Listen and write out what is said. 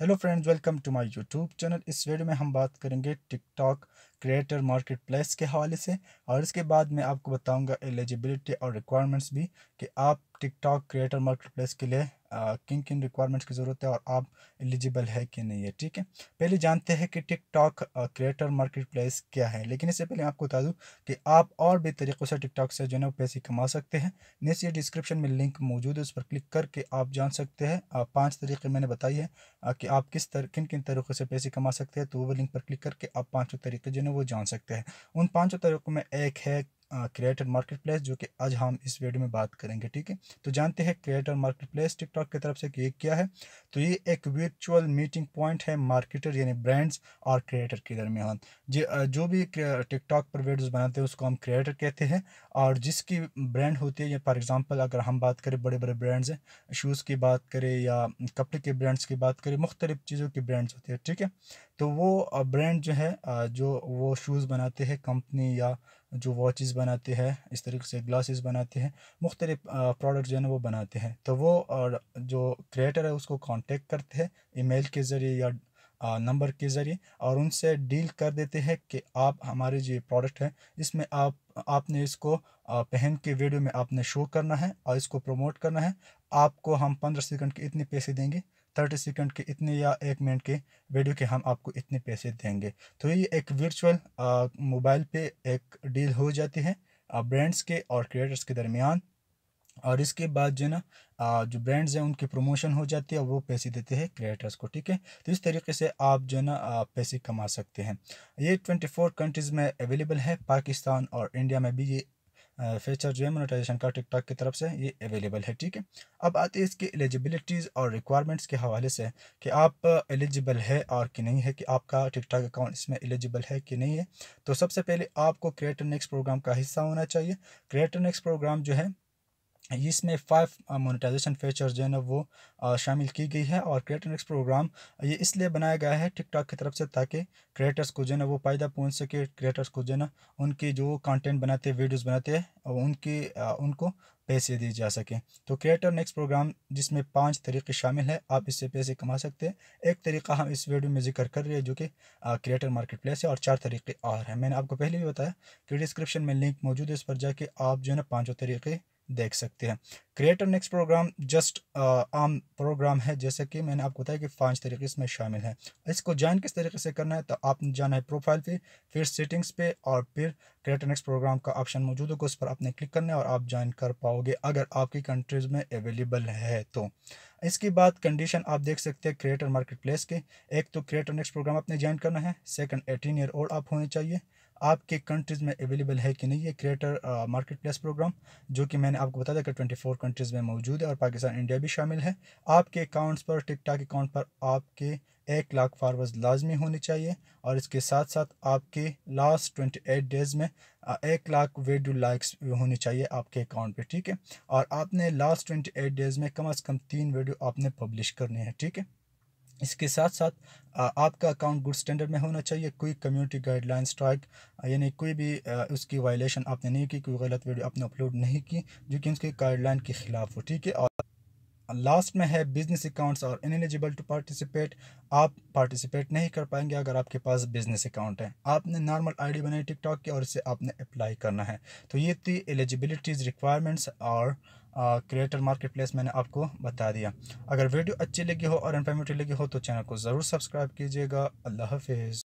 Hello friends welcome to my YouTube channel इस video में हम बात करेंगे टिकटॉक क्रिएटर मार्केट प्लेस के हवाले से और इसके बाद मैं आपको बताऊंगा एलिजिबिलिटी और रिक्वायरमेंट्स भी कि आप टिकटॉक क्रिएटर मार्केट प्लेस के लिए किन किन रिक्वायरमेंट्स की ज़रूरत है और आप एलिजिबल है कि नहीं है ठीक है पहले जानते हैं कि टिकटॉक क्रिएटर मार्केट प्लेस क्या है लेकिन इससे पहले आपको बता दूँ कि आप और भी तरीक़ों से टिकटॉक से जो है वो पैसे कमा सकते हैं नीचे डिस्क्रिप्शन में लिंक मौजूद है उस पर क्लिक करके आप जान सकते हैं पाँच तरीके मैंने बताई है कि आप किस तर किन किन तरीक़ों से पैसे कमा सकते हैं तो वो लिंक पर क्लिक करके आप पाँचों तरीके जो है वो जान सकते हैं उन पाँचों तरीक़ों में एक है क्रिएटर मार्केट प्लेस जो कि आज हम इस वीडियो में बात करेंगे ठीक है तो जानते हैं क्रिएटर मार्केट प्लेस टिकटॉक की तरफ से ये क्या है तो ये एक वर्चुअल मीटिंग पॉइंट है मार्केटर यानी ब्रांड्स और क्रिएटर के दरमियान हाँ। जो भी टिकटॉक पर वीडियोस बनाते हैं उसको हम क्रिएटर कहते हैं और जिसकी ब्रांड होती है या फॉर एग्ज़ाम्पल अगर हम बात करें बड़े बड़े ब्रांड्स हैं शूज़ की बात करें या कपड़े के ब्रांड्स की बात करें मुख्तलिफ चीज़ों की ब्रांड्स होते हैं ठीक है तो वो ब्रांड जो है जो वो शूज़ बनाते हैं कंपनी या जो वॉचेस बनाते हैं इस तरीके से ग्लासेस बनाते हैं मुख्तलिफ प्रोडक्ट जो है ना वो बनाते हैं तो वो और जो क्रिएटर है उसको कांटेक्ट करते हैं ईमेल के ज़रिए या नंबर के ज़रिए और उनसे डील कर देते हैं कि आप हमारे जो प्रोडक्ट है इसमें आप आपने इसको पहन के वीडियो में आपने शो करना है और इसको प्रमोट करना है आपको हम पंद्रह सेकंड के इतने पैसे देंगे थर्टी सेकेंड के इतने या एक मिनट के वीडियो के हम आपको इतने पैसे देंगे तो ये एक वर्चुअल मोबाइल पे एक डील हो जाती है ब्रांड्स के और क्रिएटर्स के दरमियान और इसके बाद जो ना जो ब्रांड्स हैं उनकी प्रमोशन हो जाती है वो पैसे देते हैं क्रिएटर्स को ठीक है तो इस तरीके से आप जो ना पैसे कमा सकते हैं ये ट्वेंटी फोर कंट्रीज़ में अवेलेबल है पाकिस्तान और इंडिया में भी ये फीचर जो है मोनेटाइजेशन का टिकटॉक की तरफ से ये अवेलेबल है ठीक है अब आते हैं इसकी एलिजिबिलिटीज़ और रिक्वायरमेंट्स के हवाले से कि आप एलिजिबल है और कि नहीं है कि आपका टिकटॉक अकाउंट इसमें एलिजिबल है कि नहीं है तो सबसे पहले आपको क्रिएटर नेक्स्ट प्रोग्राम का हिस्सा होना चाहिए क्रिएटर नेक्स्ट प्रोग्राम जो है इसमें फाइव मोनेटाइजेशन फीचर जो है ना वो uh, शामिल की गई है और क्रिएटर नेक्स्ट प्रोग्राम ये इसलिए बनाया गया है टिकटॉक की तरफ से ताकि क्रिएटर्स को जो है ना वो फ़ायदा पहुंच सके क्रिएटर्स को जो है ना उनकी जो कंटेंट बनाते हैं वीडियोस बनाते हैं उनकी uh, उनको पैसे दिए जा सकें तो क्रिएटर नेक्स्ट प्रोग्राम जिसमें पाँच तरीके शामिल हैं आप इससे पैसे कमा सकते हैं एक तरीका हम इस वीडियो में जिक्र कर रहे हैं जो कि क्रिएटर मार्केट प्लेस है और चार तरीके और हैं मैंने आपको पहले भी बताया कि डिस्क्रिप्शन में लिंक मौजूद है इस पर जाके आप जो है ना पाँचों तरीके देख सकते हैं क्रिएटर नेक्स्ट प्रोग्राम जस्ट आम प्रोग्राम है जैसे कि मैंने आपको बताया कि पांच तरीके इसमें शामिल हैं इसको ज्वाइन किस तरीके से करना है तो आपने जाना है प्रोफाइल पे फिर सेटिंग्स पे और फिर क्रिएट नेक्स्ट प्रोग्राम का ऑप्शन मौजूद होगा उस पर आपने क्लिक करना है और आप ज्वाइन कर पाओगे अगर आपकी कंट्रीज़ में अवेलेबल है तो इसके बाद कंडीशन आप देख सकते हैं क्रिएटर मार्केट प्लेस के एक तो क्रिएटर नेक्स्ट प्रोग्राम आपने ज्वाइन करना है सेकंड एटीन ईयर ओल्ड आप होने चाहिए आपके कंट्रीज़ में अवेलेबल है कि नहीं ये क्रिएटर मार्केट प्लेस प्रोग्राम जो कि मैंने आपको बता दिया कि ट्वेंटी फोर कंट्रीज़ में मौजूद है और पाकिस्तान इंडिया भी शामिल है आपके अकाउंट्स पर टिकटॉक अकाउंट पर आपके एक लाख फॉलोअर्स लाजमी होने चाहिए और इसके साथ साथ आपके लास्ट ट्वेंटी एट डेज़ में एक लाख वीडियो लाइक्स होने चाहिए आपके अकाउंट पे ठीक है और आपने लास्ट ट्वेंटी एट डेज़ में कम अज़ कम तीन वीडियो आपने पब्लिश करनी है ठीक है इसके साथ साथ आपका अकाउंट गुड स्टैंडर्ड में होना चाहिए कोई कम्युनिटी गाइडलाइन स्ट्राइक यानी कोई भी उसकी वायलेशन आपने नहीं की कोई गलत वीडियो आपने अपलोड नहीं की जो कि उसके गाइडलाइन के ख़िलाफ़ हो ठीक है और लास्ट में है business accounts in ineligible to participate आप पार्टिसिपेट नहीं कर पाएंगे अगर आपके पास बिजनेस अकाउंट है आपने नॉर्मल आईडी बनाई टिकटॉक की और इसे आपने अप्लाई करना है तो ये थी एलिजिबिलिटीज़ रिक्वायरमेंट्स और क्रिएटर मार्केट प्लेस मैंने आपको बता दिया अगर वीडियो अच्छी लगी हो और इन्फॉर्मेटिव लगी हो तो चैनल को ज़रूर सब्सक्राइब कीजिएगा अल्लाह हाफिज़